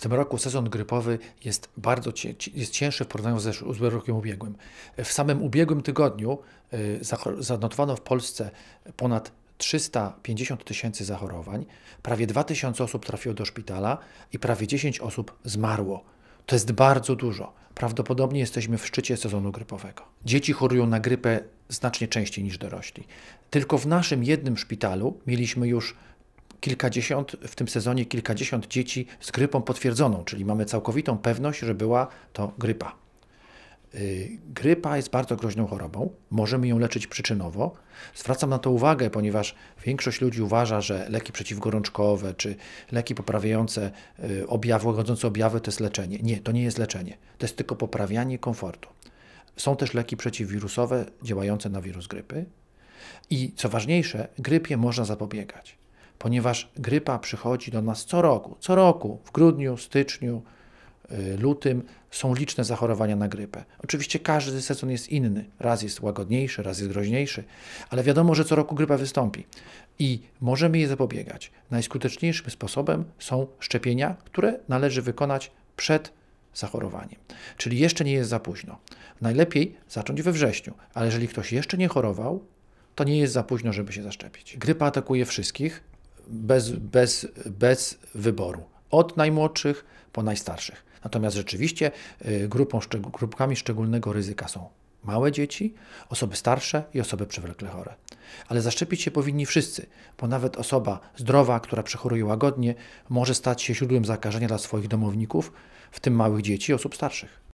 W tym roku sezon grypowy jest bardzo jest cięższy w porównaniu ze rokiem ubiegłym. W samym ubiegłym tygodniu y, zanotowano w Polsce ponad 350 tysięcy zachorowań, prawie 2000 osób trafiło do szpitala i prawie 10 osób zmarło. To jest bardzo dużo. Prawdopodobnie jesteśmy w szczycie sezonu grypowego. Dzieci chorują na grypę znacznie częściej niż dorośli. Tylko w naszym jednym szpitalu mieliśmy już kilkadziesiąt, w tym sezonie kilkadziesiąt dzieci z grypą potwierdzoną, czyli mamy całkowitą pewność, że była to grypa. Y, grypa jest bardzo groźną chorobą, możemy ją leczyć przyczynowo. Zwracam na to uwagę, ponieważ większość ludzi uważa, że leki przeciwgorączkowe czy leki poprawiające y, objawy, łagodzące objawy to jest leczenie. Nie, to nie jest leczenie, to jest tylko poprawianie komfortu. Są też leki przeciwwirusowe działające na wirus grypy i co ważniejsze, grypie można zapobiegać ponieważ grypa przychodzi do nas co roku. Co roku, w grudniu, styczniu, y, lutym są liczne zachorowania na grypę. Oczywiście każdy sezon jest inny. Raz jest łagodniejszy, raz jest groźniejszy, ale wiadomo, że co roku grypa wystąpi i możemy jej zapobiegać. Najskuteczniejszym sposobem są szczepienia, które należy wykonać przed zachorowaniem. Czyli jeszcze nie jest za późno. Najlepiej zacząć we wrześniu, ale jeżeli ktoś jeszcze nie chorował, to nie jest za późno, żeby się zaszczepić. Grypa atakuje wszystkich, bez, bez, bez wyboru. Od najmłodszych po najstarszych. Natomiast rzeczywiście y, grupą, grupkami szczególnego ryzyka są małe dzieci, osoby starsze i osoby przewlekle chore. Ale zaszczepić się powinni wszyscy, bo nawet osoba zdrowa, która przechoruje łagodnie, może stać się źródłem zakażenia dla swoich domowników, w tym małych dzieci i osób starszych.